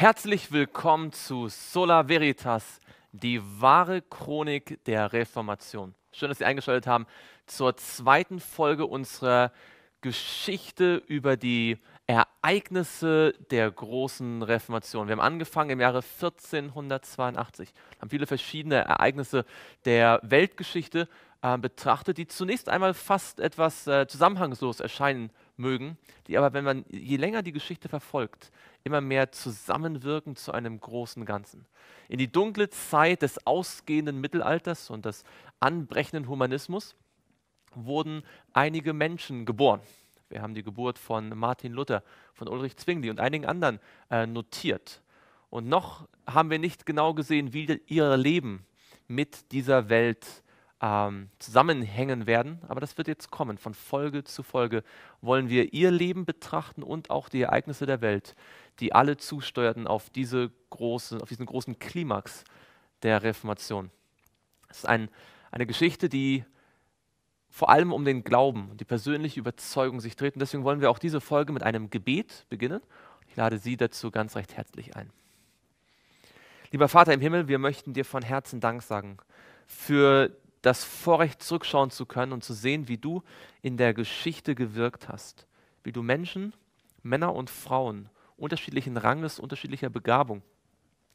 Herzlich willkommen zu Sola Veritas, die wahre Chronik der Reformation. Schön, dass Sie eingeschaltet haben zur zweiten Folge unserer Geschichte über die Ereignisse der großen Reformation. Wir haben angefangen im Jahre 1482, haben viele verschiedene Ereignisse der Weltgeschichte äh, betrachtet, die zunächst einmal fast etwas äh, zusammenhangslos erscheinen mögen, die aber, wenn man je länger die Geschichte verfolgt, immer mehr zusammenwirken zu einem großen Ganzen. In die dunkle Zeit des ausgehenden Mittelalters und des anbrechenden Humanismus wurden einige Menschen geboren. Wir haben die Geburt von Martin Luther, von Ulrich Zwingli und einigen anderen äh, notiert. Und noch haben wir nicht genau gesehen, wie ihr Leben mit dieser Welt ähm, zusammenhängen werden, aber das wird jetzt kommen. Von Folge zu Folge wollen wir ihr Leben betrachten und auch die Ereignisse der Welt, die alle zusteuerten auf, diese große, auf diesen großen Klimax der Reformation. Es ist ein, eine Geschichte, die vor allem um den Glauben und die persönliche Überzeugung sich dreht. Und deswegen wollen wir auch diese Folge mit einem Gebet beginnen. Ich lade Sie dazu ganz recht herzlich ein. Lieber Vater im Himmel, wir möchten dir von Herzen Dank sagen für das Vorrecht zurückschauen zu können und zu sehen, wie du in der Geschichte gewirkt hast, wie du Menschen, Männer und Frauen unterschiedlichen Ranges, unterschiedlicher Begabung,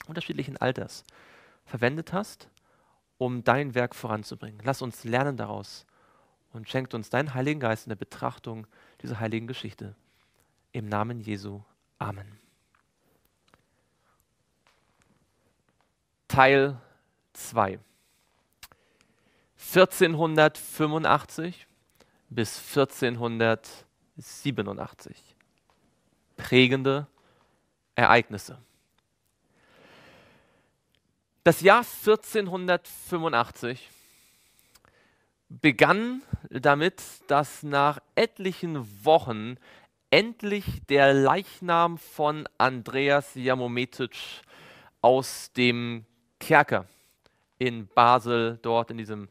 unterschiedlichen Alters verwendet hast, um dein Werk voranzubringen. Lass uns lernen daraus und schenkt uns deinen Heiligen Geist in der Betrachtung dieser heiligen Geschichte. Im Namen Jesu. Amen. Teil 2. 1485 bis 1487. Prägende Ereignisse. Das Jahr 1485 begann damit, dass nach etlichen Wochen endlich der Leichnam von Andreas Jamometic aus dem Kerker in Basel, dort in diesem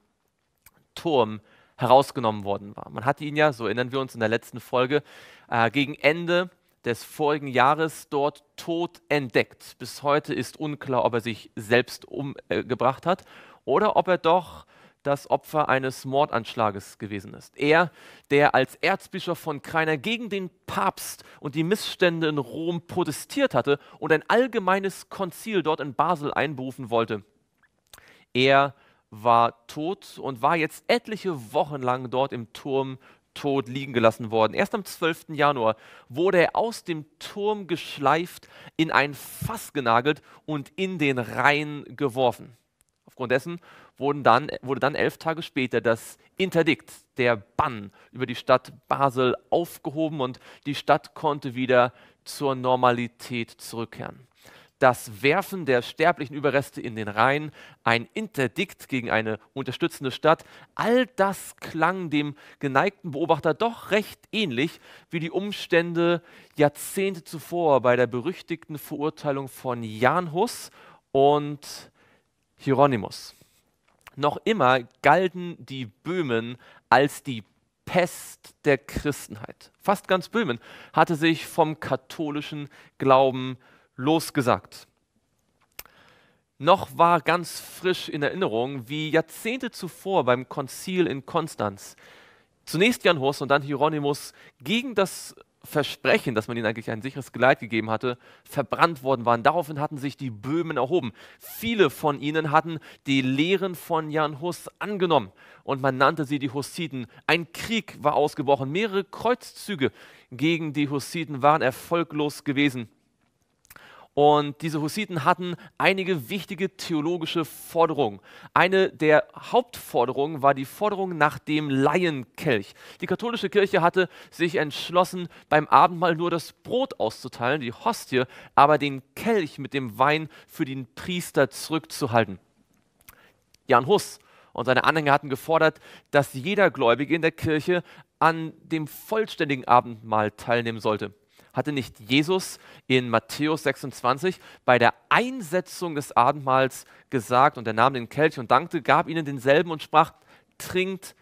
Turm herausgenommen worden war. Man hatte ihn ja, so erinnern wir uns in der letzten Folge, äh, gegen Ende des vorigen Jahres dort tot entdeckt. Bis heute ist unklar, ob er sich selbst umgebracht äh, hat oder ob er doch das Opfer eines Mordanschlages gewesen ist. Er, der als Erzbischof von Kreiner gegen den Papst und die Missstände in Rom protestiert hatte und ein allgemeines Konzil dort in Basel einberufen wollte. Er, war tot und war jetzt etliche Wochen lang dort im Turm tot liegen gelassen worden. Erst am 12. Januar wurde er aus dem Turm geschleift, in ein Fass genagelt und in den Rhein geworfen. Aufgrund dessen wurden dann, wurde dann elf Tage später das Interdikt, der Bann über die Stadt Basel aufgehoben und die Stadt konnte wieder zur Normalität zurückkehren das Werfen der sterblichen Überreste in den Rhein, ein Interdikt gegen eine unterstützende Stadt, all das klang dem geneigten Beobachter doch recht ähnlich wie die Umstände Jahrzehnte zuvor bei der berüchtigten Verurteilung von Jan Hus und Hieronymus. Noch immer galten die Böhmen als die Pest der Christenheit. Fast ganz Böhmen hatte sich vom katholischen Glauben losgesagt. Noch war ganz frisch in Erinnerung, wie Jahrzehnte zuvor beim Konzil in Konstanz zunächst Jan Hus und dann Hieronymus gegen das Versprechen, dass man ihnen eigentlich ein sicheres Geleit gegeben hatte, verbrannt worden waren. Daraufhin hatten sich die Böhmen erhoben. Viele von ihnen hatten die Lehren von Jan Hus angenommen und man nannte sie die Hussiten. Ein Krieg war ausgebrochen, mehrere Kreuzzüge gegen die Hussiten waren erfolglos gewesen. Und diese Hussiten hatten einige wichtige theologische Forderungen. Eine der Hauptforderungen war die Forderung nach dem Laienkelch. Die katholische Kirche hatte sich entschlossen, beim Abendmahl nur das Brot auszuteilen, die Hostie, aber den Kelch mit dem Wein für den Priester zurückzuhalten. Jan Hus und seine Anhänger hatten gefordert, dass jeder Gläubige in der Kirche an dem vollständigen Abendmahl teilnehmen sollte. Hatte nicht Jesus in Matthäus 26 bei der Einsetzung des Abendmahls gesagt, und er nahm den Kelch und dankte, gab ihnen denselben und sprach, trinkt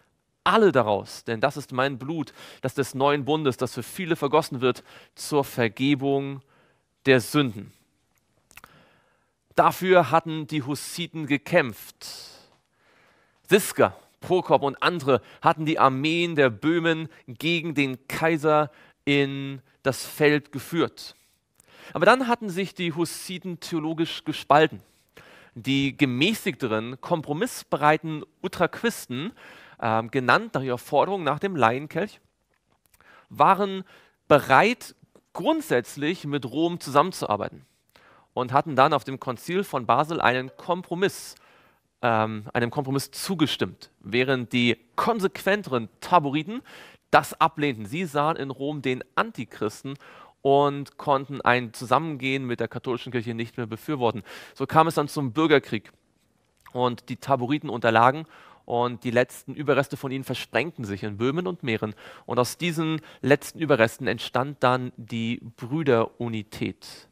alle daraus, denn das ist mein Blut, das des neuen Bundes, das für viele vergossen wird, zur Vergebung der Sünden. Dafür hatten die Hussiten gekämpft. Siska, Prokop und andere hatten die Armeen der Böhmen gegen den Kaiser in das Feld geführt. Aber dann hatten sich die Hussiten theologisch gespalten. Die gemäßigteren, kompromissbereiten Utraquisten, äh, genannt nach ihrer Forderung nach dem Laienkelch, waren bereit, grundsätzlich mit Rom zusammenzuarbeiten und hatten dann auf dem Konzil von Basel einen Kompromiss, ähm, einem Kompromiss zugestimmt, während die konsequenteren Taboriten, das ablehnten. Sie sahen in Rom den Antichristen und konnten ein Zusammengehen mit der katholischen Kirche nicht mehr befürworten. So kam es dann zum Bürgerkrieg und die Taboriten unterlagen und die letzten Überreste von ihnen versprengten sich in Böhmen und Mähren. Und aus diesen letzten Überresten entstand dann die Brüderunität.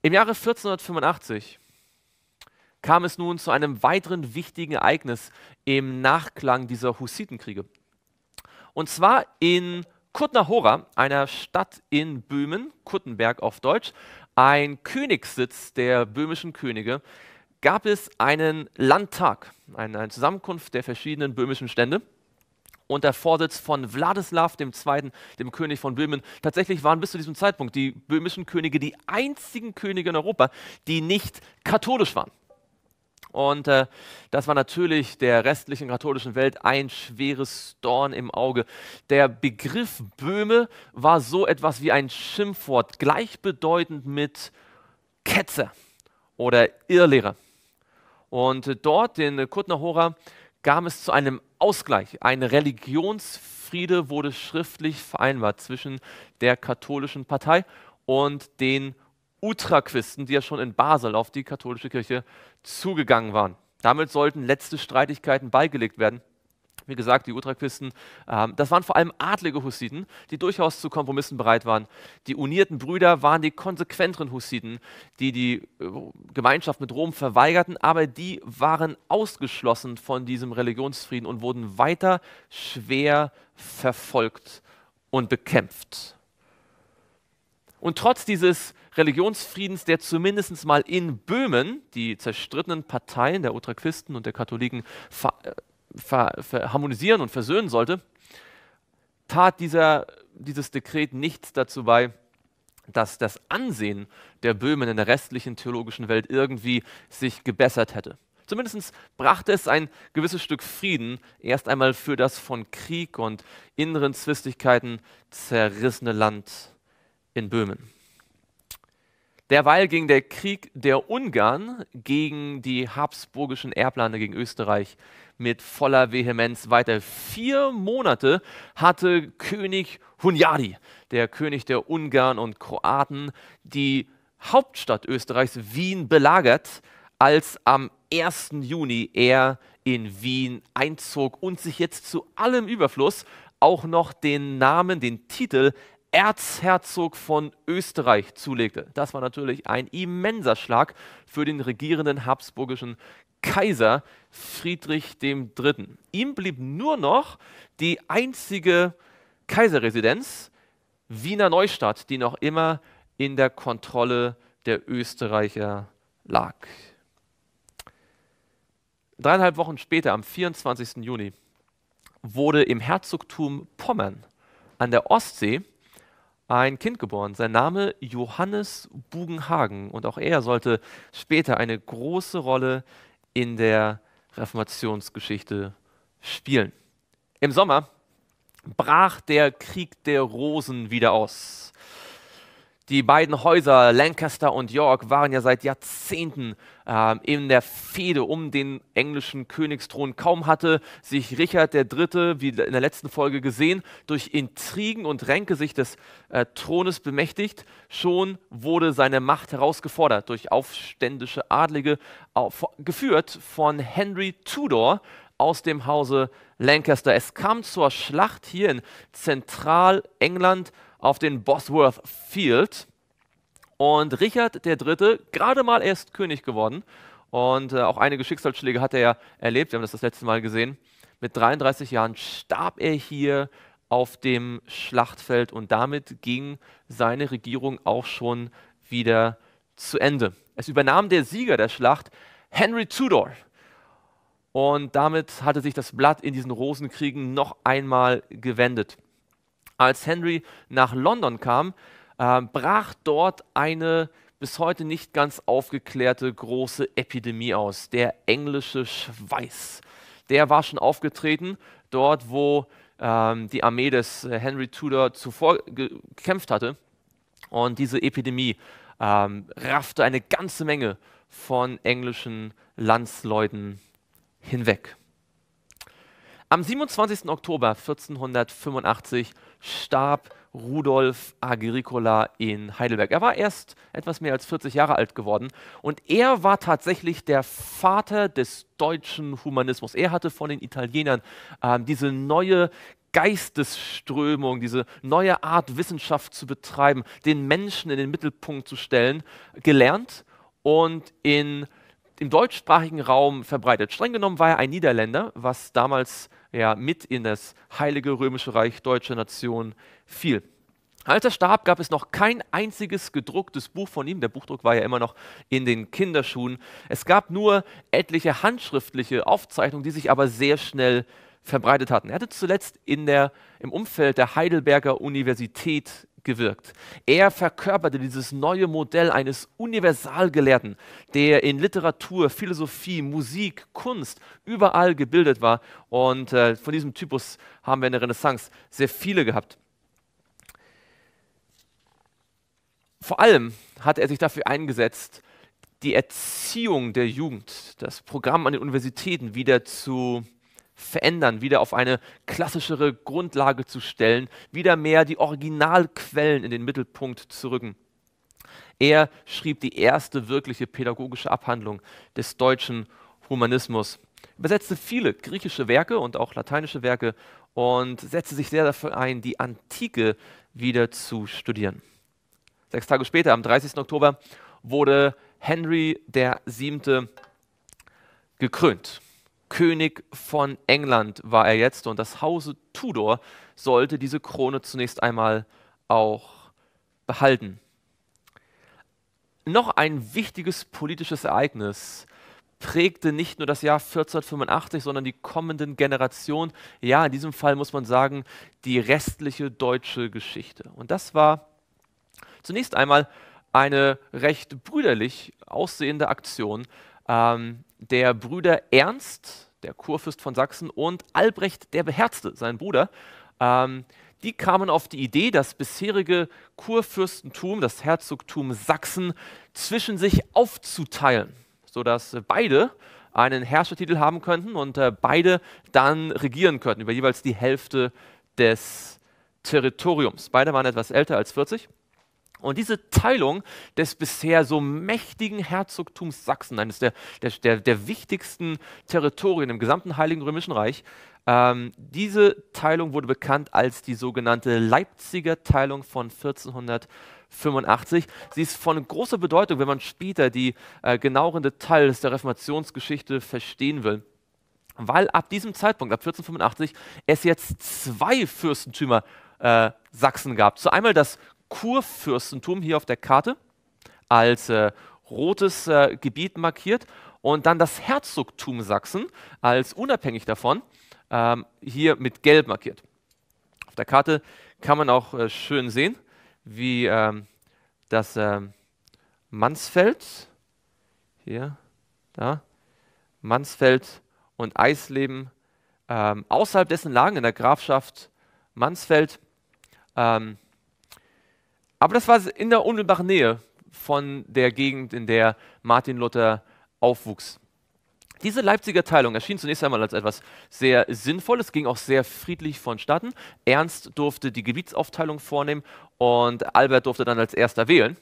Im Jahre 1485 kam es nun zu einem weiteren wichtigen Ereignis im Nachklang dieser Hussitenkriege. Und zwar in Kutnahora, einer Stadt in Böhmen, Kuttenberg auf Deutsch, ein Königssitz der böhmischen Könige, gab es einen Landtag, eine, Zusammenkunft der verschiedenen böhmischen Stände unter Vorsitz von Wladislaw II., dem König von Böhmen. Tatsächlich waren bis zu diesem Zeitpunkt die böhmischen Könige die einzigen Könige in Europa, die nicht katholisch waren. Und äh, das war natürlich der restlichen katholischen Welt ein schweres Dorn im Auge. Der Begriff Böhme war so etwas wie ein Schimpfwort, gleichbedeutend mit Ketzer oder Irrlehrer. Und äh, dort in Kutnahora kam es zu einem Ausgleich. Ein Religionsfriede wurde schriftlich vereinbart zwischen der katholischen Partei und den Utraquisten, die ja schon in Basel auf die katholische Kirche zugegangen waren. Damit sollten letzte Streitigkeiten beigelegt werden. Wie gesagt, die Utraquisten, äh, das waren vor allem adlige Hussiten, die durchaus zu Kompromissen bereit waren. Die unierten Brüder waren die konsequenteren Hussiten, die die äh, Gemeinschaft mit Rom verweigerten, aber die waren ausgeschlossen von diesem Religionsfrieden und wurden weiter schwer verfolgt und bekämpft. Und trotz dieses Religionsfriedens, der zumindest mal in Böhmen die zerstrittenen Parteien der Utraquisten und der Katholiken ver, äh, ver, ver, harmonisieren und versöhnen sollte, tat dieser, dieses Dekret nichts dazu bei, dass das Ansehen der Böhmen in der restlichen theologischen Welt irgendwie sich gebessert hätte. Zumindest brachte es ein gewisses Stück Frieden erst einmal für das von Krieg und inneren Zwistigkeiten zerrissene Land in Böhmen. Derweil ging der Krieg der Ungarn gegen die habsburgischen Erblande gegen Österreich mit voller Vehemenz weiter. Vier Monate hatte König Hunyadi, der König der Ungarn und Kroaten, die Hauptstadt Österreichs, Wien, belagert, als am 1. Juni er in Wien einzog und sich jetzt zu allem Überfluss auch noch den Namen, den Titel Erzherzog von Österreich zulegte. Das war natürlich ein immenser Schlag für den regierenden habsburgischen Kaiser Friedrich III. Ihm blieb nur noch die einzige Kaiserresidenz Wiener Neustadt, die noch immer in der Kontrolle der Österreicher lag. Dreieinhalb Wochen später, am 24. Juni, wurde im Herzogtum Pommern an der Ostsee ein Kind geboren. Sein Name Johannes Bugenhagen. Und auch er sollte später eine große Rolle in der Reformationsgeschichte spielen. Im Sommer brach der Krieg der Rosen wieder aus. Die beiden Häuser Lancaster und York waren ja seit Jahrzehnten äh, in der Fehde um den englischen Königsthron. Kaum hatte sich Richard III., wie in der letzten Folge gesehen, durch Intrigen und Ränke sich des äh, Thrones bemächtigt, schon wurde seine Macht herausgefordert durch aufständische Adlige, auf, geführt von Henry Tudor, aus dem Hause Lancaster. Es kam zur Schlacht hier in Zentralengland auf den Bosworth Field. Und Richard III., gerade mal erst König geworden, und äh, auch einige Schicksalsschläge hat er ja erlebt, wir haben das das letzte Mal gesehen. Mit 33 Jahren starb er hier auf dem Schlachtfeld und damit ging seine Regierung auch schon wieder zu Ende. Es übernahm der Sieger der Schlacht, Henry Tudor. Und damit hatte sich das Blatt in diesen Rosenkriegen noch einmal gewendet. Als Henry nach London kam, äh, brach dort eine bis heute nicht ganz aufgeklärte große Epidemie aus, der englische Schweiß. Der war schon aufgetreten, dort wo ähm, die Armee des äh, Henry Tudor zuvor gekämpft hatte. Und diese Epidemie ähm, raffte eine ganze Menge von englischen Landsleuten hinweg. Am 27. Oktober 1485 starb Rudolf Agricola in Heidelberg. Er war erst etwas mehr als 40 Jahre alt geworden und er war tatsächlich der Vater des deutschen Humanismus. Er hatte von den Italienern äh, diese neue Geistesströmung, diese neue Art Wissenschaft zu betreiben, den Menschen in den Mittelpunkt zu stellen, gelernt und in im deutschsprachigen Raum verbreitet. Streng genommen war er ein Niederländer, was damals ja, mit in das Heilige Römische Reich Deutsche Nation fiel. Als er starb, gab es noch kein einziges gedrucktes Buch von ihm. Der Buchdruck war ja immer noch in den Kinderschuhen. Es gab nur etliche handschriftliche Aufzeichnungen, die sich aber sehr schnell verbreitet hatten. Er hatte zuletzt in der, im Umfeld der Heidelberger Universität gewirkt. Er verkörperte dieses neue Modell eines Universalgelehrten, der in Literatur, Philosophie, Musik, Kunst überall gebildet war. Und äh, von diesem Typus haben wir in der Renaissance sehr viele gehabt. Vor allem hat er sich dafür eingesetzt, die Erziehung der Jugend, das Programm an den Universitäten wieder zu verändern, wieder auf eine klassischere Grundlage zu stellen, wieder mehr die Originalquellen in den Mittelpunkt zu rücken. Er schrieb die erste wirkliche pädagogische Abhandlung des deutschen Humanismus, übersetzte viele griechische Werke und auch lateinische Werke und setzte sich sehr dafür ein, die Antike wieder zu studieren. Sechs Tage später, am 30. Oktober, wurde Henry VII. gekrönt. König von England war er jetzt und das Hause Tudor sollte diese Krone zunächst einmal auch behalten. Noch ein wichtiges politisches Ereignis prägte nicht nur das Jahr 1485, sondern die kommenden Generationen. Ja, in diesem Fall muss man sagen, die restliche deutsche Geschichte. Und das war zunächst einmal eine recht brüderlich aussehende Aktion ähm, der Brüder Ernst, der Kurfürst von Sachsen, und Albrecht der Beherzte, sein Bruder, ähm, die kamen auf die Idee, das bisherige Kurfürstentum, das Herzogtum Sachsen, zwischen sich aufzuteilen, sodass beide einen Herrschertitel haben könnten und äh, beide dann regieren könnten über jeweils die Hälfte des Territoriums. Beide waren etwas älter als 40. Und diese Teilung des bisher so mächtigen Herzogtums Sachsen, eines der, der, der wichtigsten Territorien im gesamten Heiligen Römischen Reich, ähm, diese Teilung wurde bekannt als die sogenannte Leipziger Teilung von 1485. Sie ist von großer Bedeutung, wenn man später die äh, genaueren Details der Reformationsgeschichte verstehen will. Weil ab diesem Zeitpunkt, ab 1485, es jetzt zwei Fürstentümer äh, Sachsen gab. So einmal das Kurfürstentum hier auf der Karte als äh, rotes äh, Gebiet markiert und dann das Herzogtum Sachsen als unabhängig davon ähm, hier mit gelb markiert. Auf der Karte kann man auch äh, schön sehen, wie ähm, das ähm, Mansfeld, hier, da, Mansfeld und Eisleben ähm, außerhalb dessen lagen in der Grafschaft Mansfeld. Ähm, aber das war in der unmittelbaren Nähe von der Gegend, in der Martin Luther aufwuchs. Diese Leipziger Teilung erschien zunächst einmal als etwas sehr Sinnvolles, ging auch sehr friedlich vonstatten. Ernst durfte die Gebietsaufteilung vornehmen und Albert durfte dann als erster wählen.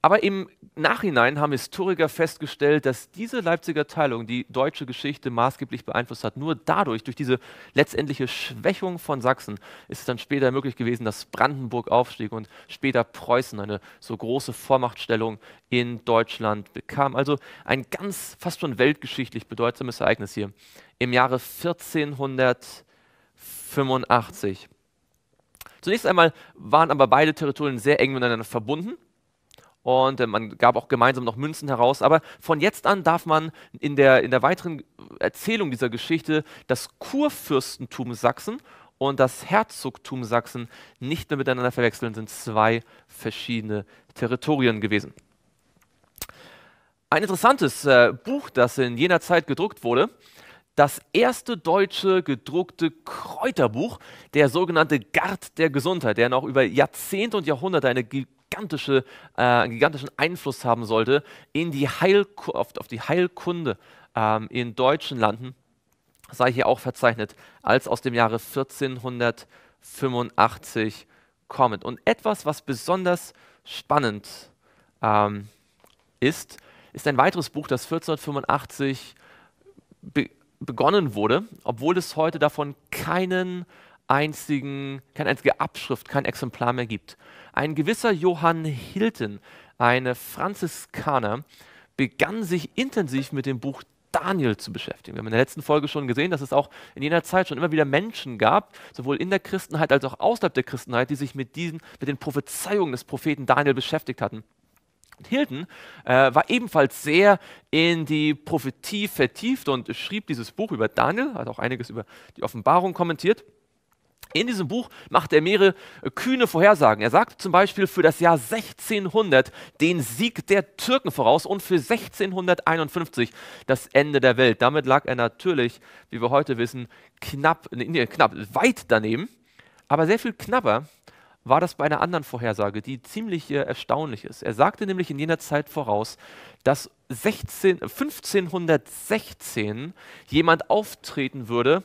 Aber im Nachhinein haben Historiker festgestellt, dass diese Leipziger Teilung die deutsche Geschichte maßgeblich beeinflusst hat. Nur dadurch, durch diese letztendliche Schwächung von Sachsen, ist es dann später möglich gewesen, dass Brandenburg aufstieg und später Preußen eine so große Vormachtstellung in Deutschland bekam. Also ein ganz fast schon weltgeschichtlich bedeutsames Ereignis hier. Im Jahre 1485. Zunächst einmal waren aber beide Territorien sehr eng miteinander verbunden und äh, man gab auch gemeinsam noch Münzen heraus. Aber von jetzt an darf man in der, in der weiteren Erzählung dieser Geschichte das Kurfürstentum Sachsen und das Herzogtum Sachsen nicht mehr miteinander verwechseln, sind zwei verschiedene Territorien gewesen. Ein interessantes äh, Buch, das in jener Zeit gedruckt wurde, das erste deutsche gedruckte Kräuterbuch, der sogenannte Gard der Gesundheit, der noch über Jahrzehnte und Jahrhunderte eine gigantische, äh, einen gigantischen Einfluss haben sollte in die Heilku auf, auf, die Heilkunde ähm, in deutschen Landen, sei hier auch verzeichnet, als aus dem Jahre 1485 kommend. Und etwas, was besonders spannend ähm, ist, ist ein weiteres Buch, das 1485 be begonnen wurde, obwohl es heute davon keinen einzigen, keine einzige Abschrift, kein Exemplar mehr gibt. Ein gewisser Johann Hilton, eine Franziskaner, begann sich intensiv mit dem Buch Daniel zu beschäftigen. Wir haben in der letzten Folge schon gesehen, dass es auch in jener Zeit schon immer wieder Menschen gab, sowohl in der Christenheit als auch außerhalb der Christenheit, die sich mit diesen, mit den Prophezeiungen des Propheten Daniel beschäftigt hatten. Und Hilton äh, war ebenfalls sehr in die Prophetie vertieft und schrieb dieses Buch über Daniel, hat auch einiges über die Offenbarung kommentiert. In diesem Buch macht er mehrere kühne Vorhersagen. Er sagt zum Beispiel für das Jahr 1600 den Sieg der Türken voraus und für 1651 das Ende der Welt. Damit lag er natürlich, wie wir heute wissen, knapp, nee, knapp weit daneben. Aber sehr viel knapper war das bei einer anderen Vorhersage, die ziemlich äh, erstaunlich ist. Er sagte nämlich in jener Zeit voraus, dass 16, 1516 jemand auftreten würde,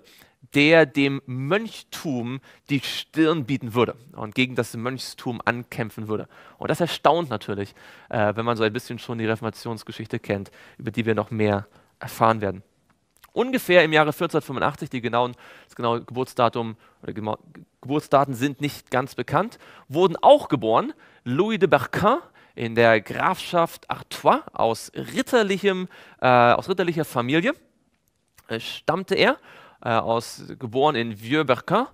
der dem Mönchtum die Stirn bieten würde und gegen das Mönchtum ankämpfen würde. Und das erstaunt natürlich, äh, wenn man so ein bisschen schon die Reformationsgeschichte kennt, über die wir noch mehr erfahren werden. Ungefähr im Jahre 1485, die genauen, das genaue Geburtsdatum oder Ge Geburtsdaten sind nicht ganz bekannt, wurden auch geboren Louis de Berquin in der Grafschaft Artois aus, ritterlichem, äh, aus ritterlicher Familie äh, stammte er äh, aus, geboren in Vieux-Berquin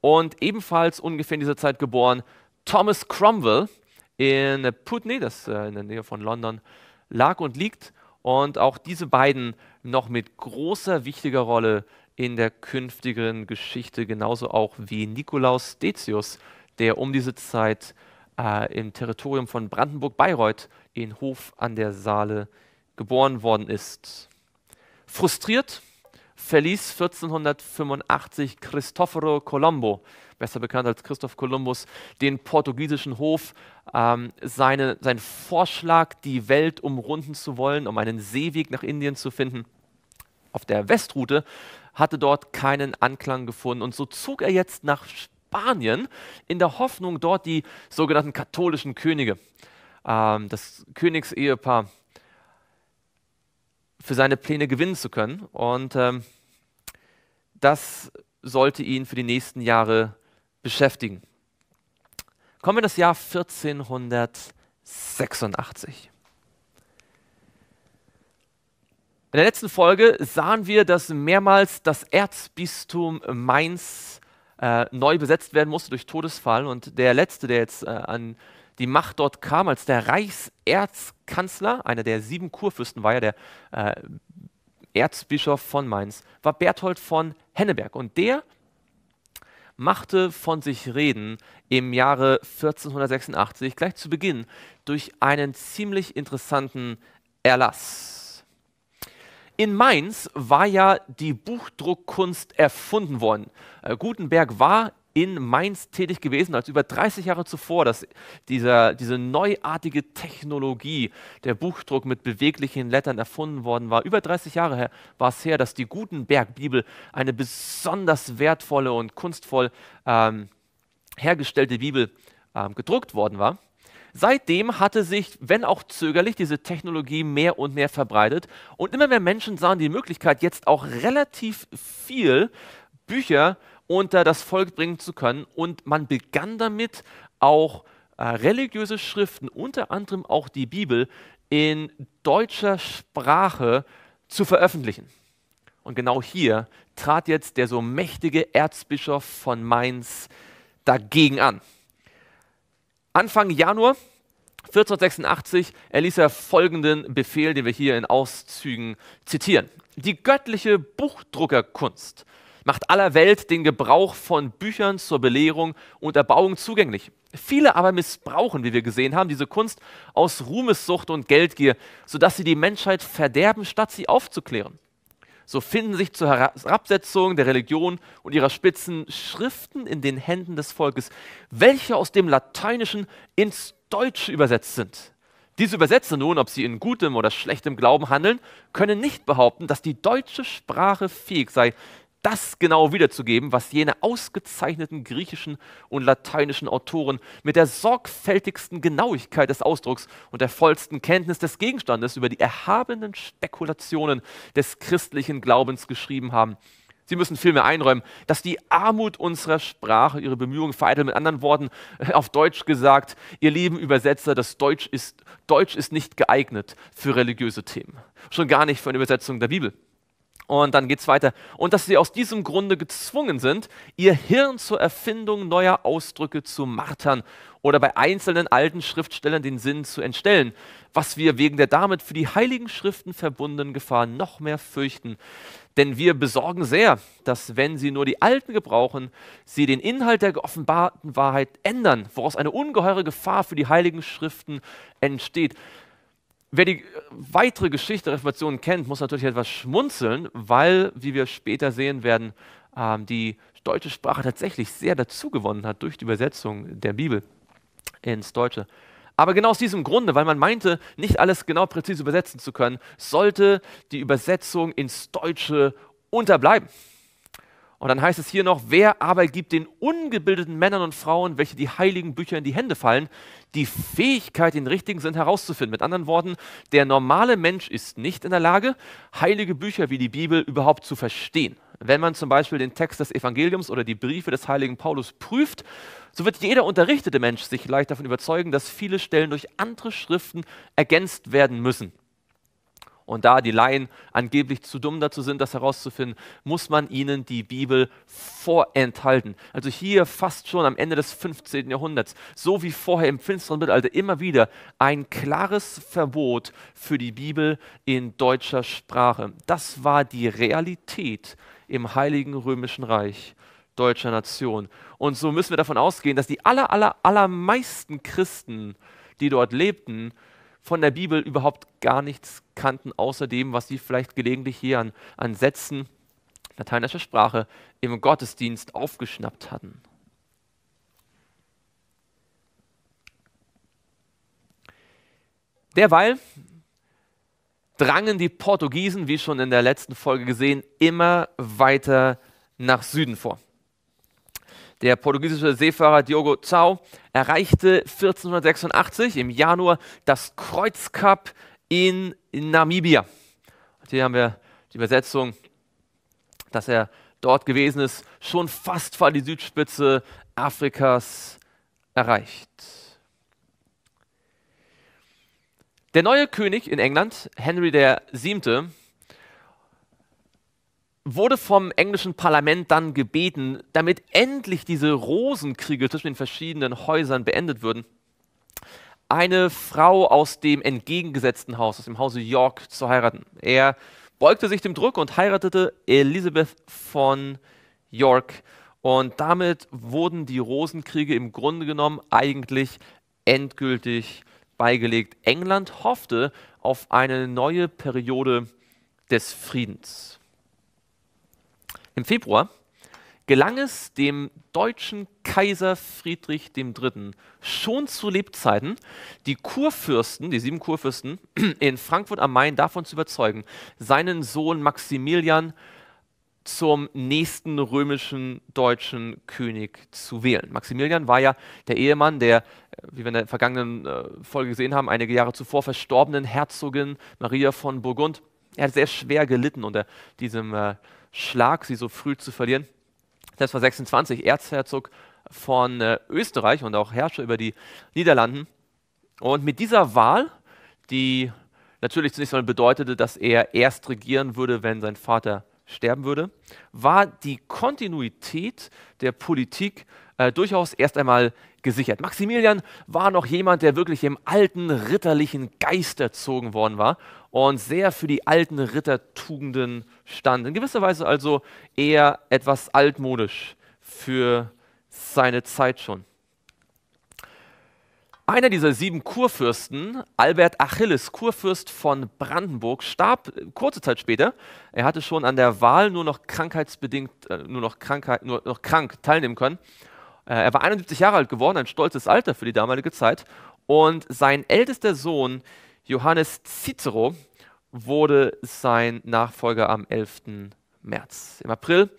und ebenfalls ungefähr in dieser Zeit geboren Thomas Cromwell in Putney, das äh, in der Nähe von London lag und liegt. Und auch diese beiden noch mit großer, wichtiger Rolle in der künftigen Geschichte, genauso auch wie Nikolaus Decius, der um diese Zeit äh, im Territorium von Brandenburg-Bayreuth in Hof an der Saale geboren worden ist. Frustriert verließ 1485 Cristoforo Colombo, besser bekannt als Christoph Kolumbus, den portugiesischen Hof. Ähm, seine, sein Vorschlag, die Welt umrunden zu wollen, um einen Seeweg nach Indien zu finden, auf der Westroute, hatte dort keinen Anklang gefunden. Und so zog er jetzt nach Spanien in der Hoffnung, dort die sogenannten katholischen Könige, ähm, das Königsehepaar für seine Pläne gewinnen zu können. Und ähm, das sollte ihn für die nächsten Jahre beschäftigen. Kommen wir in das Jahr 1486. In der letzten Folge sahen wir, dass mehrmals das Erzbistum Mainz äh, neu besetzt werden musste durch Todesfall. Und der letzte, der jetzt äh, an die Macht dort kam, als der Reichserzkanzler, einer der sieben Kurfürsten war ja der äh, Erzbischof von Mainz, war Berthold von Henneberg. Und der machte von sich reden im Jahre 1486, gleich zu Beginn, durch einen ziemlich interessanten Erlass. In Mainz war ja die Buchdruckkunst erfunden worden. Äh, Gutenberg war in Mainz tätig gewesen, als über 30 Jahre zuvor, dass dieser, diese neuartige Technologie, der Buchdruck mit beweglichen Lettern erfunden worden war. Über 30 Jahre her war es her, dass die Gutenberg-Bibel eine besonders wertvolle und kunstvoll ähm, hergestellte Bibel ähm, gedruckt worden war. Seitdem hatte sich, wenn auch zögerlich, diese Technologie mehr und mehr verbreitet und immer mehr Menschen sahen die Möglichkeit, jetzt auch relativ viel Bücher zu unter das Volk bringen zu können. Und man begann damit, auch äh, religiöse Schriften, unter anderem auch die Bibel, in deutscher Sprache zu veröffentlichen. Und genau hier trat jetzt der so mächtige Erzbischof von Mainz dagegen an. Anfang Januar 1486 erließ er folgenden Befehl, den wir hier in Auszügen zitieren. Die göttliche Buchdruckerkunst macht aller Welt den Gebrauch von Büchern zur Belehrung und Erbauung zugänglich. Viele aber missbrauchen, wie wir gesehen haben, diese Kunst aus Ruhmessucht und Geldgier, sodass sie die Menschheit verderben, statt sie aufzuklären. So finden sich zur Herabsetzung der Religion und ihrer Spitzen Schriften in den Händen des Volkes, welche aus dem Lateinischen ins Deutsche übersetzt sind. Diese Übersetzer nun, ob sie in gutem oder schlechtem Glauben handeln, können nicht behaupten, dass die deutsche Sprache fähig sei, das genau wiederzugeben, was jene ausgezeichneten griechischen und lateinischen Autoren mit der sorgfältigsten Genauigkeit des Ausdrucks und der vollsten Kenntnis des Gegenstandes über die erhabenen Spekulationen des christlichen Glaubens geschrieben haben. Sie müssen vielmehr einräumen, dass die Armut unserer Sprache ihre Bemühungen vereitelt. Mit anderen Worten, auf Deutsch gesagt, ihr lieben Übersetzer, das Deutsch ist, Deutsch ist nicht geeignet für religiöse Themen. Schon gar nicht für eine Übersetzung der Bibel. Und dann geht es weiter. Und dass sie aus diesem Grunde gezwungen sind, ihr Hirn zur Erfindung neuer Ausdrücke zu martern oder bei einzelnen alten Schriftstellern den Sinn zu entstellen, was wir wegen der damit für die heiligen Schriften verbundenen Gefahr noch mehr fürchten. Denn wir besorgen sehr, dass wenn sie nur die alten gebrauchen, sie den Inhalt der geoffenbarten Wahrheit ändern, woraus eine ungeheure Gefahr für die heiligen Schriften entsteht. Wer die äh, weitere Geschichte der Reformation kennt, muss natürlich etwas schmunzeln, weil, wie wir später sehen werden, ähm, die deutsche Sprache tatsächlich sehr dazugewonnen hat durch die Übersetzung der Bibel ins Deutsche. Aber genau aus diesem Grunde, weil man meinte, nicht alles genau präzise übersetzen zu können, sollte die Übersetzung ins Deutsche unterbleiben. Und dann heißt es hier noch, wer aber gibt den ungebildeten Männern und Frauen, welche die heiligen Bücher in die Hände fallen, die Fähigkeit, den richtigen Sinn herauszufinden. Mit anderen Worten, der normale Mensch ist nicht in der Lage, heilige Bücher wie die Bibel überhaupt zu verstehen. Wenn man zum Beispiel den Text des Evangeliums oder die Briefe des heiligen Paulus prüft, so wird jeder unterrichtete Mensch sich leicht davon überzeugen, dass viele Stellen durch andere Schriften ergänzt werden müssen und da die Laien angeblich zu dumm dazu sind, das herauszufinden, muss man ihnen die Bibel vorenthalten. Also hier fast schon am Ende des 15. Jahrhunderts, so wie vorher im finsteren Mittelalter, also immer wieder ein klares Verbot für die Bibel in deutscher Sprache. Das war die Realität im Heiligen Römischen Reich deutscher Nation. Und so müssen wir davon ausgehen, dass die aller, aller, allermeisten Christen, die dort lebten, von der Bibel überhaupt gar nichts kannten, außer dem, was sie vielleicht gelegentlich hier an, an Sätzen lateinischer Sprache im Gottesdienst aufgeschnappt hatten. Derweil drangen die Portugiesen, wie schon in der letzten Folge gesehen, immer weiter nach Süden vor. Der portugiesische Seefahrer Diogo Zau erreichte 1486 im Januar das Kreuzkap in, Namibia. hier haben wir die Übersetzung, dass er dort gewesen ist, schon fast vor die Südspitze Afrikas erreicht. Der neue König in England, Henry VII., wurde vom englischen Parlament dann gebeten, damit endlich diese Rosenkriege zwischen den verschiedenen Häusern beendet würden, eine Frau aus dem entgegengesetzten Haus, aus dem Hause York, zu heiraten. Er beugte sich dem Druck und heiratete Elizabeth von York. Und damit wurden die Rosenkriege im Grunde genommen eigentlich endgültig beigelegt. England hoffte auf eine neue Periode des Friedens. Im Februar gelang es dem deutschen Kaiser Friedrich III. schon zu Lebzeiten, die Kurfürsten, die sieben Kurfürsten in Frankfurt am Main davon zu überzeugen, seinen Sohn Maximilian zum nächsten römischen deutschen König zu wählen. Maximilian war ja der Ehemann der, äh, wie wir in der vergangenen äh, Folge gesehen haben, einige Jahre zuvor verstorbenen Herzogin Maria von Burgund. Er hat sehr schwer gelitten unter diesem äh, Schlag, sie so früh zu verlieren. Das war 26, Erzherzog von äh, Österreich und auch Herrscher über die Niederlanden. Und mit dieser Wahl, die natürlich zunächst mal bedeutete, dass er erst regieren würde, wenn sein Vater sterben würde, war die Kontinuität der Politik äh, durchaus erst einmal gesichert. Maximilian war noch jemand, der wirklich im alten ritterlichen Geist erzogen worden war und sehr für die alten Rittertugenden stand. In gewisser Weise also eher etwas altmodisch für seine Zeit schon. Einer dieser sieben Kurfürsten, Albert Achilles, Kurfürst von Brandenburg, starb äh, kurze Zeit später. Er hatte schon an der Wahl nur noch krankheitsbedingt, äh, nur noch, Krankheit, nur noch krank teilnehmen können. Äh, er war 71 Jahre alt geworden, ein stolzes Alter für die damalige Zeit. Und sein ältester Sohn, Johannes Cicero, wurde sein Nachfolger am 11. März. Im April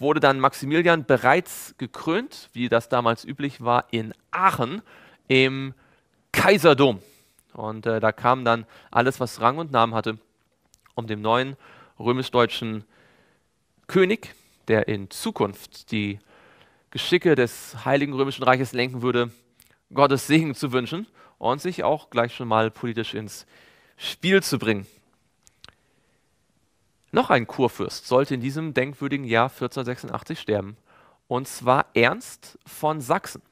wurde dann Maximilian bereits gekrönt, wie das damals üblich war, in Aachen im Kaiserdom. Und äh, da kam dann alles, was Rang und Namen hatte, um dem neuen römisch-deutschen König, der in Zukunft die Geschicke des Heiligen Römischen Reiches lenken würde, Gottes Segen zu wünschen und sich auch gleich schon mal politisch ins Spiel zu bringen. Noch ein Kurfürst sollte in diesem denkwürdigen Jahr 1486 sterben, und zwar Ernst von Sachsen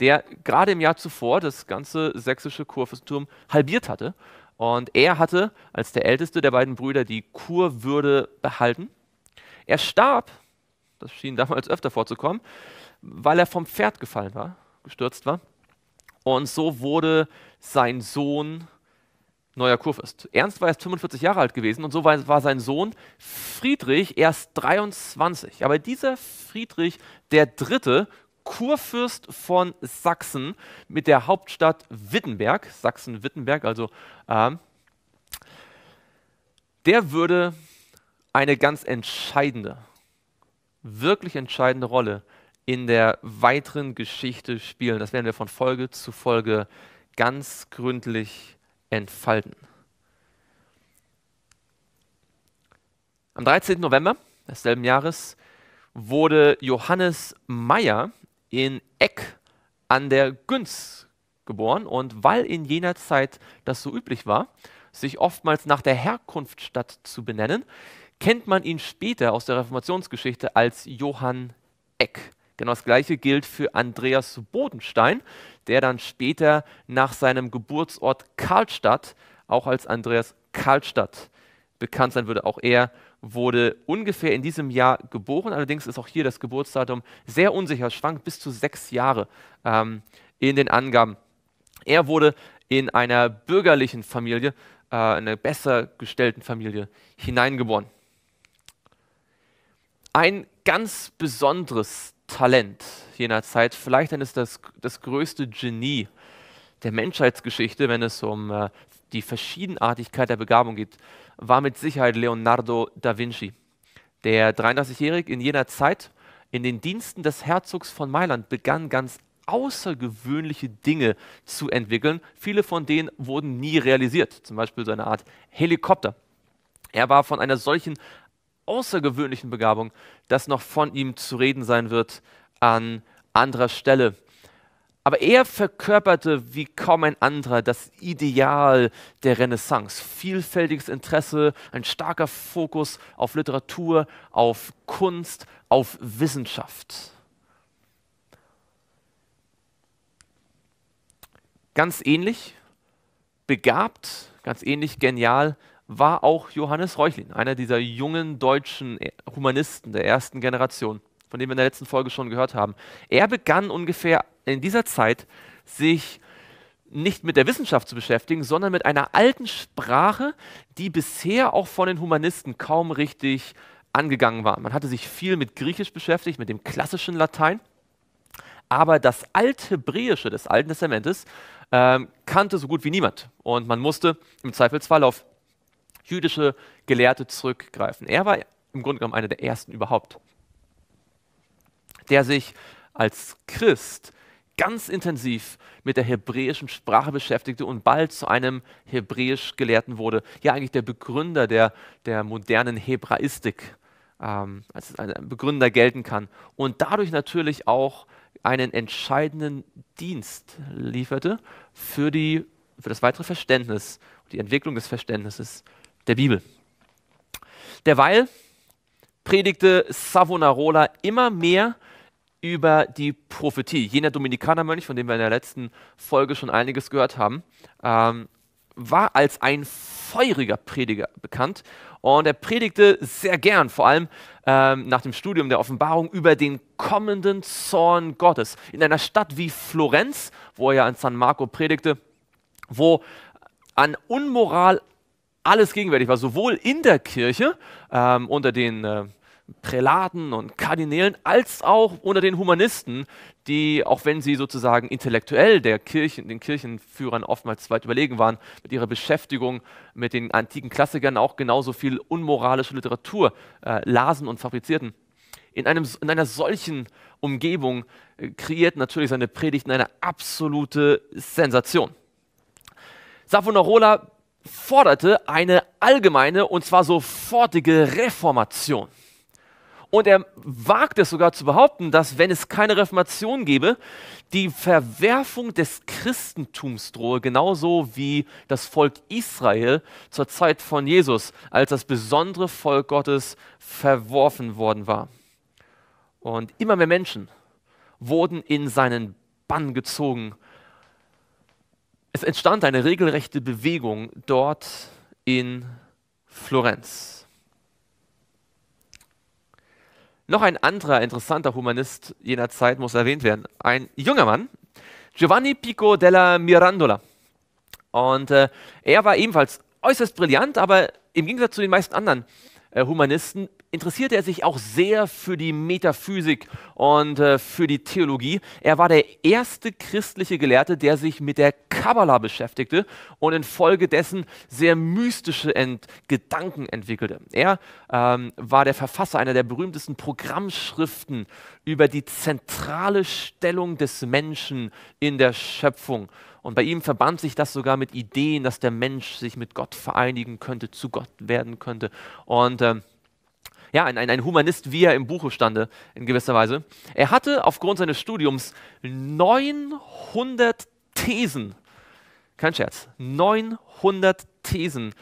der gerade im Jahr zuvor das ganze sächsische Kurfürstentum halbiert hatte. Und er hatte als der älteste der beiden Brüder die Kurwürde behalten. Er starb, das schien damals öfter vorzukommen, weil er vom Pferd gefallen war, gestürzt war. Und so wurde sein Sohn neuer Kurfürst. Ernst war erst 45 Jahre alt gewesen und so war, war, sein Sohn Friedrich erst 23. Aber dieser Friedrich der Dritte Kurfürst von Sachsen mit der Hauptstadt Wittenberg, Sachsen-Wittenberg, also äh, der würde eine ganz entscheidende, wirklich entscheidende Rolle in der weiteren Geschichte spielen. Das werden wir von Folge zu Folge ganz gründlich entfalten. Am 13. November desselben Jahres wurde Johannes Meyer in Eck an der Günz geboren und weil in jener Zeit das so üblich war, sich oftmals nach der Herkunftsstadt zu benennen, kennt man ihn später aus der Reformationsgeschichte als Johann Eck. Genau das gleiche gilt für Andreas Bodenstein, der dann später nach seinem Geburtsort Karlstadt auch als Andreas Karlstadt bekannt sein würde. Auch er wurde ungefähr in diesem Jahr geboren. Allerdings ist auch hier das Geburtsdatum sehr unsicher, schwankt bis zu sechs Jahre ähm, in den Angaben. Er wurde in einer bürgerlichen Familie, äh, einer besser gestellten Familie hineingeboren. Ein ganz besonderes Talent jener Zeit, vielleicht dann ist das das größte Genie der Menschheitsgeschichte, wenn es um äh, die Verschiedenartigkeit der Begabung gibt, war mit Sicherheit Leonardo da Vinci, der 33-jährige in jener Zeit in den Diensten des Herzogs von Mailand begann, ganz außergewöhnliche Dinge zu entwickeln. Viele von denen wurden nie realisiert, zum Beispiel so eine Art Helikopter. Er war von einer solchen außergewöhnlichen Begabung, dass noch von ihm zu reden sein wird an anderer Stelle. Aber er verkörperte wie kaum ein anderer das Ideal der Renaissance. Vielfältiges Interesse, ein starker Fokus auf Literatur, auf Kunst, auf Wissenschaft. Ganz ähnlich begabt, ganz ähnlich genial war auch Johannes Reuchlin, einer dieser jungen deutschen Humanisten der ersten Generation von dem wir in der letzten Folge schon gehört haben. Er begann ungefähr in dieser Zeit, sich nicht mit der Wissenschaft zu beschäftigen, sondern mit einer alten Sprache, die bisher auch von den Humanisten kaum richtig angegangen war. Man hatte sich viel mit Griechisch beschäftigt, mit dem klassischen Latein, aber das althebräische des Alten Testamentes ähm, kannte so gut wie niemand. Und man musste im Zweifelsfall auf jüdische Gelehrte zurückgreifen. Er war im Grunde genommen einer der ersten überhaupt der sich als Christ ganz intensiv mit der hebräischen Sprache beschäftigte und bald zu einem hebräisch Gelehrten wurde. Ja, eigentlich der Begründer der, der modernen Hebraistik, ähm, als ein Begründer gelten kann. Und dadurch natürlich auch einen entscheidenden Dienst lieferte für, die, für das weitere Verständnis, die Entwicklung des Verständnisses der Bibel. Derweil predigte Savonarola immer mehr über die Prophetie. Jener Dominikanermönch, von dem wir in der letzten Folge schon einiges gehört haben, ähm, war als ein feuriger Prediger bekannt und er predigte sehr gern, vor allem ähm, nach dem Studium der Offenbarung, über den kommenden Zorn Gottes. In einer Stadt wie Florenz, wo er ja in San Marco predigte, wo an Unmoral alles gegenwärtig war, sowohl in der Kirche ähm, unter den äh, Prälaten und Kardinälen als auch unter den Humanisten, die, auch wenn sie sozusagen intellektuell der Kirchen, den Kirchenführern oftmals weit überlegen waren, mit ihrer Beschäftigung mit den antiken Klassikern auch genauso viel unmoralische Literatur äh, lasen und fabrizierten. In, einem, in einer solchen Umgebung äh, kreiert natürlich seine Predigten eine absolute Sensation. Savonarola forderte eine allgemeine und zwar sofortige Reformation. Und er wagt es sogar zu behaupten, dass wenn es keine Reformation gäbe, die Verwerfung des Christentums drohe, genauso wie das Volk Israel zur Zeit von Jesus, als das besondere Volk Gottes verworfen worden war. Und immer mehr Menschen wurden in seinen Bann gezogen. Es entstand eine regelrechte Bewegung dort in Florenz. Noch ein anderer interessanter Humanist jener Zeit muss erwähnt werden. Ein junger Mann, Giovanni Pico della Mirandola. Und äh, er war ebenfalls äußerst brillant, aber im Gegensatz zu den meisten anderen äh, Humanisten interessierte er sich auch sehr für die Metaphysik und äh, für die Theologie. Er war der erste christliche Gelehrte, der sich mit der Kabbala beschäftigte und infolgedessen sehr mystische Ent Gedanken entwickelte. Er ähm, war der Verfasser einer der berühmtesten Programmschriften über die zentrale Stellung des Menschen in der Schöpfung und bei ihm verband sich das sogar mit Ideen, dass der Mensch sich mit Gott vereinigen könnte, zu Gott werden könnte. Und ähm, ja, ein, ein, Humanist, wie er im Buche stande, in gewisser Weise. Er hatte aufgrund seines Studiums 900 Thesen, kein Scherz, 900 Thesen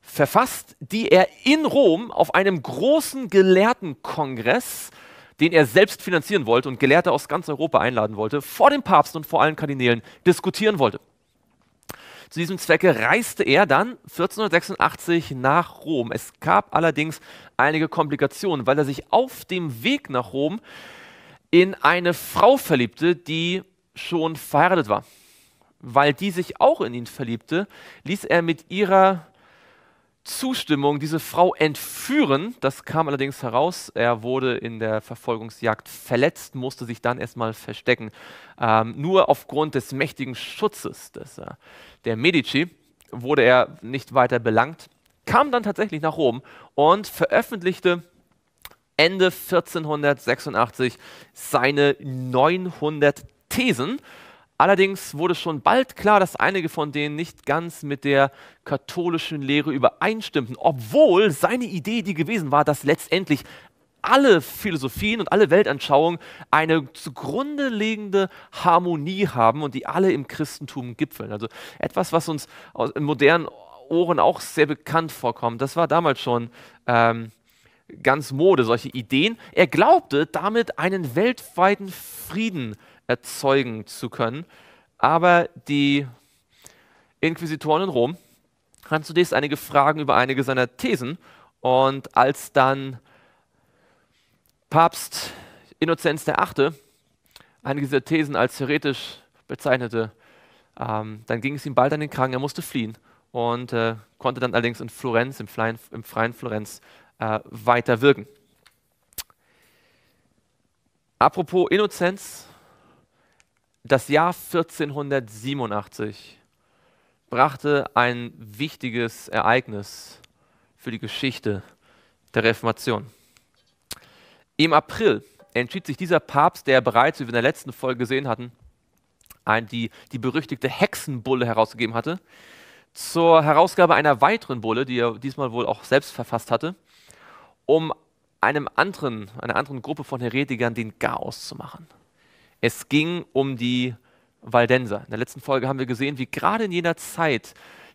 verfasst, die er in Rom auf einem großen Gelehrtenkongress äh, den er selbst finanzieren wollte und Gelehrte aus ganz Europa einladen wollte, vor dem Papst und vor allen Kardinälen diskutieren wollte. Zu diesem Zwecke reiste er dann 1486 nach Rom. Es gab allerdings einige Komplikationen, weil er sich auf dem Weg nach Rom in eine Frau verliebte, die schon verheiratet war. Weil die sich auch in ihn verliebte, ließ er mit ihrer Zustimmung diese Frau entführen. Das kam allerdings heraus. Er wurde in der Verfolgungsjagd verletzt, musste sich dann erstmal verstecken. Ähm, nur aufgrund des mächtigen Schutzes des, äh, der Medici wurde er nicht weiter belangt, kam dann tatsächlich nach Rom und veröffentlichte Ende 1486 seine 900 Thesen. Allerdings wurde schon bald klar, dass einige von denen nicht ganz mit der katholischen Lehre übereinstimmten, obwohl seine Idee die gewesen war, dass letztendlich alle Philosophien und alle Weltanschauungen eine zugrunde liegende Harmonie haben und die alle im Christentum gipfeln. Also etwas, was uns in modernen Ohren auch sehr bekannt vorkommt. Das war damals schon ähm, ganz Mode, solche Ideen. Er glaubte damit einen weltweiten Frieden äh, erzeugen zu können. Aber die Inquisitoren in Rom hatten zunächst einige Fragen über einige seiner Thesen. Und als dann Papst Innozenz VIII. einige dieser Thesen als theoretisch bezeichnete, ähm, dann ging es ihm bald an den Kragen, er musste fliehen und äh, konnte dann allerdings in Florenz, im, Flein, im freien Florenz, äh, weiter wirken. Apropos Innozenz, das Jahr 1487 brachte ein wichtiges Ereignis für die Geschichte der Reformation. Im April entschied sich dieser Papst, der bereits, wie wir in der letzten Folge gesehen hatten, die, die berüchtigte Hexenbulle herausgegeben hatte, zur Herausgabe einer weiteren Bulle, die er diesmal wohl auch selbst verfasst hatte, um einem anderen, einer anderen Gruppe von Heretikern den Chaos zu machen. Es ging um die Waldenser. In der letzten Folge haben wir gesehen, wie gerade in jener Zeit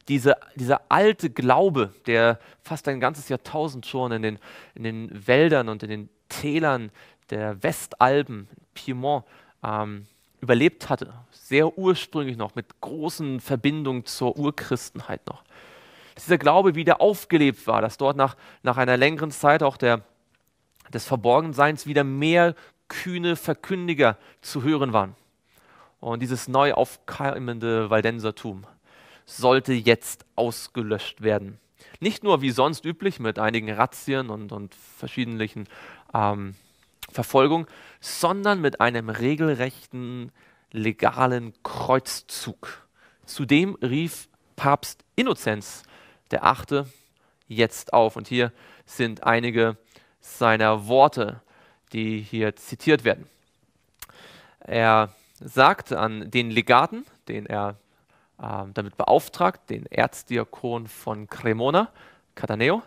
diese, dieser alte Glaube, der fast ein ganzes Jahrtausend schon in den, in den Wäldern und in den Tälern der Westalpen, Piemont, ähm, überlebt hatte, sehr ursprünglich noch, mit großen Verbindungen zur Urchristenheit noch. Dass dieser Glaube wieder aufgelebt war, dass dort nach, nach einer längeren Zeit auch der, des Verborgenseins wieder mehr kühne Verkündiger zu hören waren. Und dieses neu aufkeimende Waldensertum sollte jetzt ausgelöscht werden. Nicht nur wie sonst üblich mit einigen Razzien und, und verschiedenen ähm, Verfolgungen, sondern mit einem regelrechten legalen Kreuzzug. Zudem rief Papst Innozenz der Achte jetzt auf. Und hier sind einige seiner Worte die hier zitiert werden. Er sagt an den Legaten, den er äh, damit beauftragt, den Erzdiakon von Cremona, Cataneo,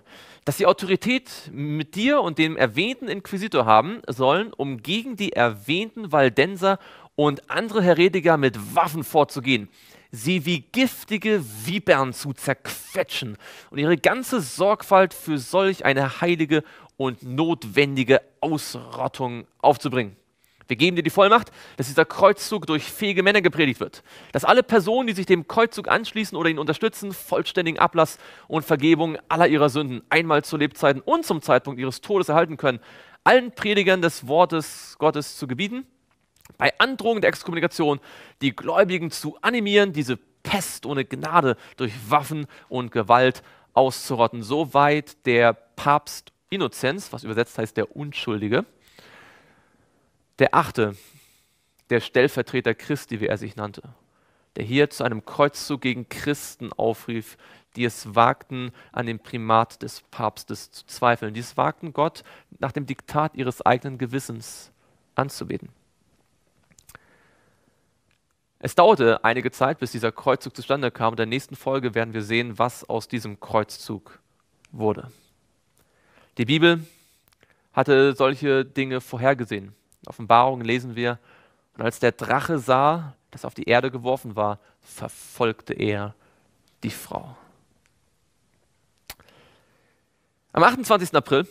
dass sie Autorität mit dir und dem erwähnten Inquisitor haben sollen, um gegen die erwähnten Valdenser und andere Heretiker mit Waffen vorzugehen, sie wie giftige Vipern zu zerquetschen und ihre ganze Sorgfalt für solch eine heilige und notwendige Ausrottung aufzubringen. Wir geben dir die Vollmacht, dass dieser Kreuzzug durch fähige Männer gepredigt wird, dass alle Personen, die sich dem Kreuzzug anschließen oder ihn unterstützen, vollständigen Ablass und Vergebung aller ihrer Sünden einmal zu Lebzeiten und zum Zeitpunkt ihres Todes erhalten können, allen Predigern des Wortes Gottes zu gebieten, bei Androhung der Exkommunikation die Gläubigen zu animieren, diese Pest ohne Gnade durch Waffen und Gewalt auszurotten, soweit der Papst Innozenz, was übersetzt heißt der Unschuldige. Der achte, der Stellvertreter Christi, wie er sich nannte, der hier zu einem Kreuzzug gegen Christen aufrief, die es wagten, an dem Primat des Papstes zu zweifeln, die es wagten, Gott nach dem Diktat ihres eigenen Gewissens anzubeten. Es dauerte einige Zeit, bis dieser Kreuzzug zustande kam. In der nächsten Folge werden wir sehen, was aus diesem Kreuzzug wurde. Die Bibel hatte solche Dinge vorhergesehen. In Offenbarung lesen wir, und als der Drache sah, dass auf die Erde geworfen war, verfolgte er die Frau. Am 28. April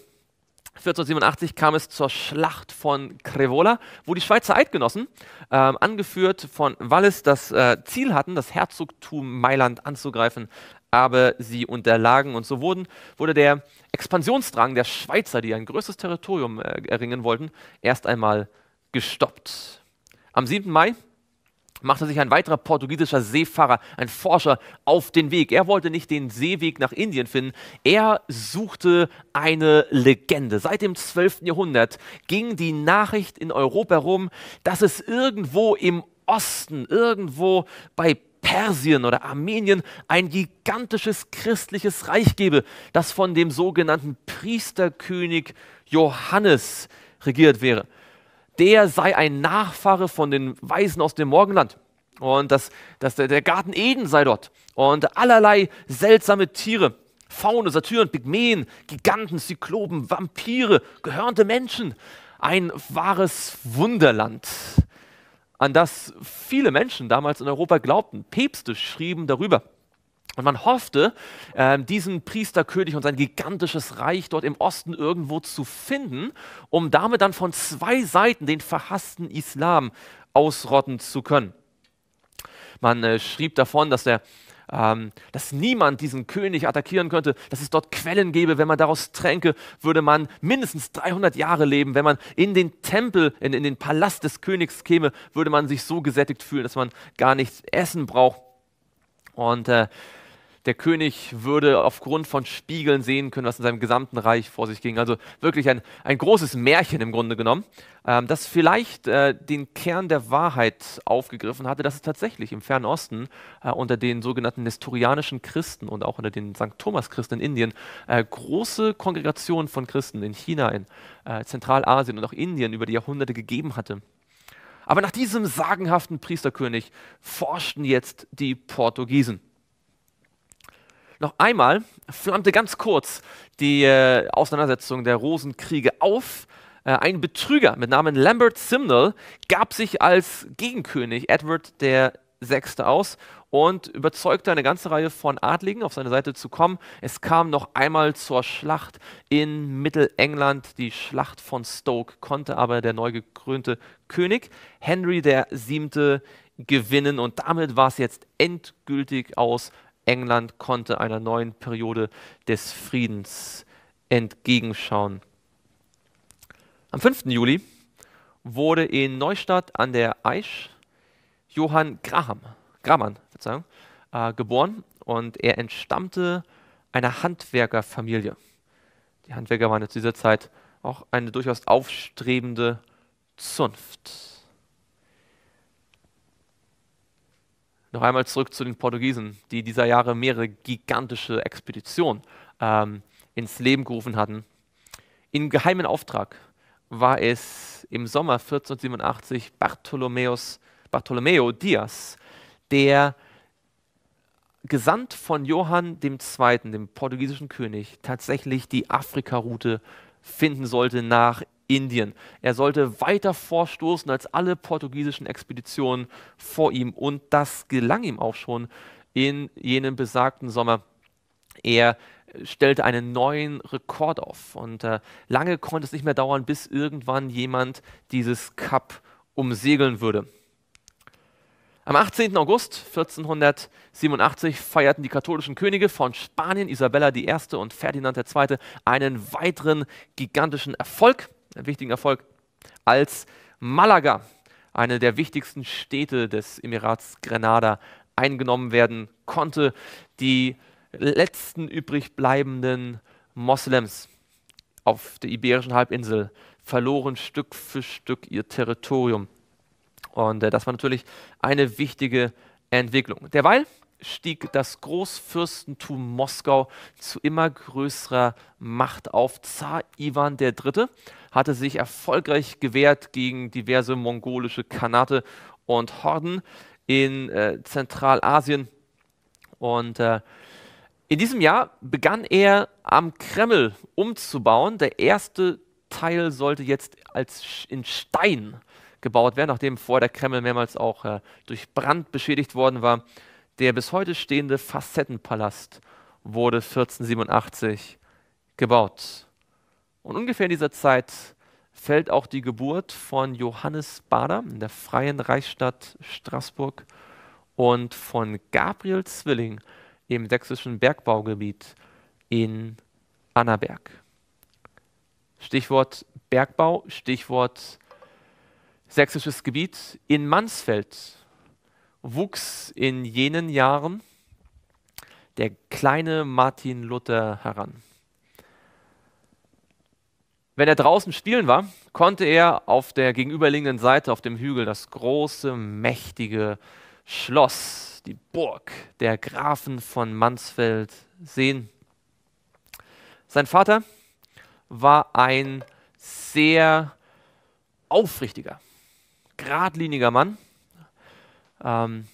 1487 kam es zur Schlacht von Crevola, wo die Schweizer Eidgenossen, äh, angeführt von Wallis, das äh, Ziel hatten, das Herzogtum Mailand anzugreifen, aber sie unterlagen. Und so wurden, wurde der Expansionsdrang der Schweizer, die ein größeres Territorium äh, erringen wollten, erst einmal gestoppt. Am 7. Mai machte sich ein weiterer portugiesischer Seefahrer, ein Forscher, auf den Weg. Er wollte nicht den Seeweg nach Indien finden, er suchte eine Legende. Seit dem 12. Jahrhundert ging die Nachricht in Europa rum, dass es irgendwo im Osten, irgendwo bei Persien oder Armenien ein gigantisches christliches Reich gebe, das von dem sogenannten Priesterkönig Johannes regiert wäre der sei ein Nachfahre von den Weisen aus dem Morgenland. Und das, das, der Garten Eden sei dort. Und allerlei seltsame Tiere, Faune, Satyren, Pygmäen, Giganten, Zyklopen, Vampire, gehörnte Menschen. Ein wahres Wunderland, an das viele Menschen damals in Europa glaubten. Päpste schrieben darüber. Und man hoffte, ähm, diesen Priesterkönig und sein gigantisches Reich dort im Osten irgendwo zu finden, um damit dann von zwei Seiten den verhassten Islam ausrotten zu können. Man äh, schrieb davon, dass der ähm, dass niemand diesen König attackieren könnte, dass es dort Quellen gäbe. Wenn man daraus tränke, würde man mindestens 300 Jahre leben. Wenn man in den Tempel, in, in den Palast des Königs käme, würde man sich so gesättigt fühlen, dass man gar nichts essen braucht. Und äh, der König würde aufgrund von Spiegeln sehen können, was in seinem gesamten Reich vor sich ging. Also wirklich ein, ein großes Märchen im Grunde genommen, ähm, das vielleicht äh, den Kern der Wahrheit aufgegriffen hatte, dass es tatsächlich im Fernen Osten äh, unter den sogenannten nestorianischen Christen und auch unter den St. Thomas Christen in Indien äh, große Kongregationen von Christen in China, in äh, Zentralasien und auch Indien über die Jahrhunderte gegeben hatte. Aber nach diesem sagenhaften Priesterkönig forschten jetzt die Portugiesen. Noch einmal flammte ganz kurz die äh, Auseinandersetzung der Rosenkriege auf. Äh, ein Betrüger mit Namen Lambert Simnel gab sich als Gegenkönig Edward der Sechste aus und überzeugte eine ganze Reihe von Adligen, auf seine Seite zu kommen. Es kam noch einmal zur Schlacht in Mittelengland. Die Schlacht von Stoke konnte aber der neu gekrönte König Henry VII. gewinnen und damit war es jetzt endgültig aus. England konnte einer neuen Periode des Friedens entgegenschauen. Am 5. Juli wurde in Neustadt an der Aisch Johann Graham, Graham Verzeihung, äh, geboren und er entstammte einer Handwerkerfamilie. Die Handwerker waren zu dieser Zeit auch eine durchaus aufstrebende Zunft. Noch einmal zurück zu den Portugiesen, die dieser Jahre mehrere gigantische Expeditionen ähm, ins Leben gerufen hatten. In geheimen Auftrag war es im Sommer 1487 Bartholomeus, Bartolomeo Dias, der gesandt von Johann II., dem portugiesischen König, tatsächlich die Afrika-Route finden sollte nach Indien. Er sollte weiter vorstoßen als alle portugiesischen Expeditionen vor ihm und das gelang ihm auch schon in jenem besagten Sommer. Er stellte einen neuen Rekord auf und äh, lange konnte es nicht mehr dauern, bis irgendwann jemand dieses Kap umsegeln würde. Am 18. August 1487 feierten die katholischen Könige von Spanien, Isabella I. und Ferdinand II., einen weiteren gigantischen Erfolg wichtigen Erfolg, als Malaga, eine der wichtigsten Städte des Emirats Grenada, eingenommen werden konnte. Die letzten übrig bleibenden Moslems auf der iberischen Halbinsel verloren Stück für Stück ihr Territorium. Und äh, das war natürlich eine wichtige Entwicklung. Derweil stieg das Großfürstentum Moskau zu immer größerer Macht auf. Zar Iwan III. hatte sich erfolgreich gewehrt gegen diverse mongolische Kanate und Horden in äh, Zentralasien. Und äh, in diesem Jahr begann er am Kreml umzubauen. Der erste Teil sollte jetzt als in Stein gebaut werden, nachdem vorher der Kreml mehrmals auch äh, durch Brand beschädigt worden war. Der bis heute stehende Facettenpalast wurde 1487 gebaut. Und ungefähr in dieser Zeit fällt auch die Geburt von Johannes Bader in der freien Reichsstadt Straßburg und von Gabriel Zwilling im sächsischen Bergbaugebiet in Annaberg. Stichwort Bergbau, Stichwort sächsisches Gebiet. In Mansfeld wuchs in jenen Jahren der kleine Martin Luther heran. Wenn er draußen spielen war, konnte er auf der gegenüberliegenden Seite auf dem Hügel das große, mächtige Schloss, die Burg der Grafen von Mansfeld sehen. Sein Vater war ein sehr aufrichtiger, geradliniger Mann ähm,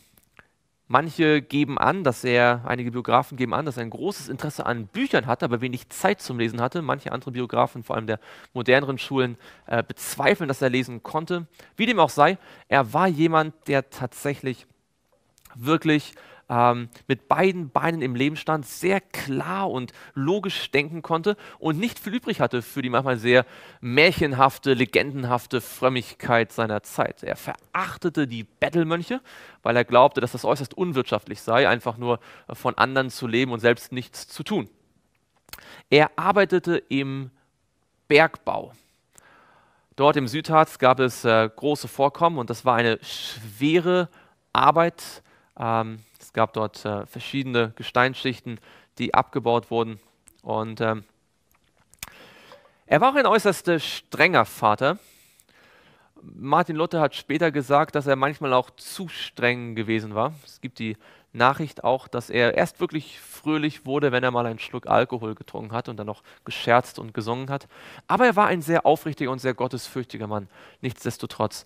manche geben an, dass er, einige Biografen geben an, dass er ein großes Interesse an Büchern hatte, aber wenig Zeit zum Lesen hatte. Manche andere Biografen, vor allem der moderneren Schulen, äh, bezweifeln, dass er lesen konnte. Wie dem auch sei, er war jemand, der tatsächlich wirklich ähm, mit beiden Beinen im Leben stand, sehr klar und logisch denken konnte und nicht viel übrig hatte für die manchmal sehr märchenhafte, legendenhafte Frömmigkeit seiner Zeit. Er verachtete die Bettelmönche, weil er glaubte, dass das äußerst unwirtschaftlich sei, einfach nur von anderen zu leben und selbst nichts zu tun. Er arbeitete im Bergbau. Dort im Südharz gab es äh, große Vorkommen und das war eine schwere Arbeit. Ähm, gab dort äh, verschiedene Gesteinsschichten, die abgebaut wurden. Und ähm, er war auch ein äußerst äh, strenger Vater. Martin Luther hat später gesagt, dass er manchmal auch zu streng gewesen war. Es gibt die Nachricht auch, dass er erst wirklich fröhlich wurde, wenn er mal einen Schluck Alkohol getrunken hat und dann noch gescherzt und gesungen hat. Aber er war ein sehr aufrichtiger und sehr gottesfürchtiger Mann, nichtsdestotrotz.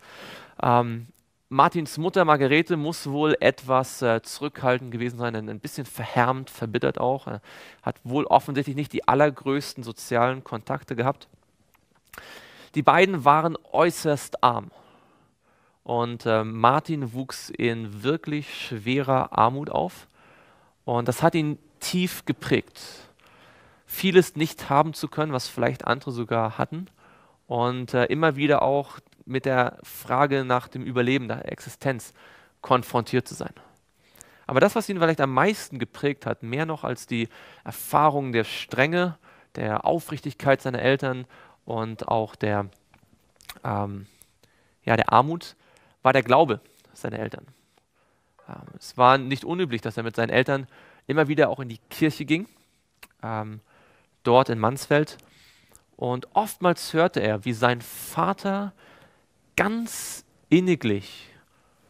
Ähm, Martins Mutter Margarete muss wohl etwas äh, zurückhaltend gewesen sein, ein bisschen verhärmt, verbittert auch. Äh, hat wohl offensichtlich nicht die allergrößten sozialen Kontakte gehabt. Die beiden waren äußerst arm. Und äh, Martin wuchs in wirklich schwerer Armut auf. Und das hat ihn tief geprägt. Vieles nicht haben zu können, was vielleicht andere sogar hatten. Und äh, immer wieder auch mit der Frage nach dem Überleben, der Existenz konfrontiert zu sein. Aber das, was ihn vielleicht am meisten geprägt hat, mehr noch als die Erfahrung der Strenge, der Aufrichtigkeit seiner Eltern und auch der, ähm, ja, der Armut, war der Glaube seiner Eltern. Ähm, es war nicht unüblich, dass er mit seinen Eltern immer wieder auch in die Kirche ging, ähm, dort in Mansfeld. Und oftmals hörte er, wie sein Vater ganz inniglich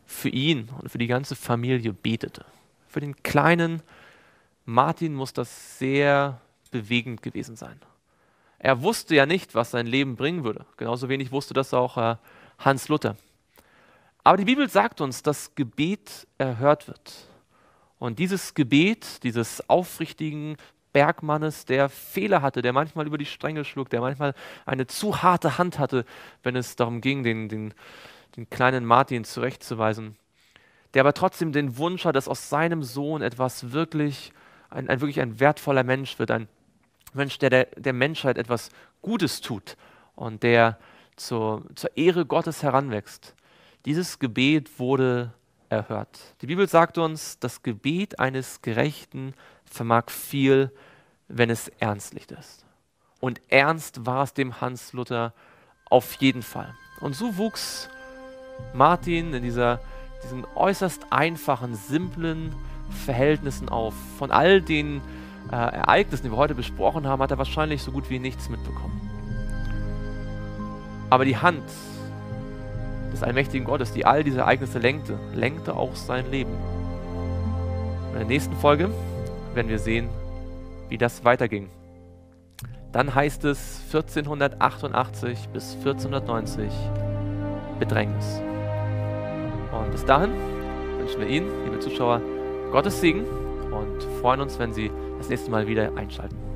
für ihn und für die ganze Familie betete. Für den kleinen Martin muss das sehr bewegend gewesen sein. Er wusste ja nicht, was sein Leben bringen würde. Genauso wenig wusste das auch äh, Hans Luther. Aber die Bibel sagt uns, dass Gebet erhört wird. Und dieses Gebet, dieses aufrichtigen, Bergmannes, der Fehler hatte, der manchmal über die Stränge schlug, der manchmal eine zu harte Hand hatte, wenn es darum ging, den, den, den kleinen Martin zurechtzuweisen, der aber trotzdem den Wunsch hat, dass aus seinem Sohn etwas wirklich, ein, ein wirklich ein wertvoller Mensch wird, ein Mensch, der der, der Menschheit etwas Gutes tut und der zur, zur Ehre Gottes heranwächst. Dieses Gebet wurde erhört. Die Bibel sagt uns, das Gebet eines Gerechten vermag viel wenn es ernstlich ist. Und ernst war es dem Hans Luther auf jeden Fall. Und so wuchs Martin in dieser, diesen äußerst einfachen, simplen Verhältnissen auf. Von all den äh, Ereignissen, die wir heute besprochen haben, hat er wahrscheinlich so gut wie nichts mitbekommen. Aber die Hand des allmächtigen Gottes, die all diese Ereignisse lenkte, lenkte auch sein Leben. In der nächsten Folge werden wir sehen, wie das weiterging. Dann heißt es 1488 bis 1490 Bedrängnis. Und bis dahin wünschen wir Ihnen, liebe Zuschauer, Gottes Segen und freuen uns, wenn Sie das nächste Mal wieder einschalten.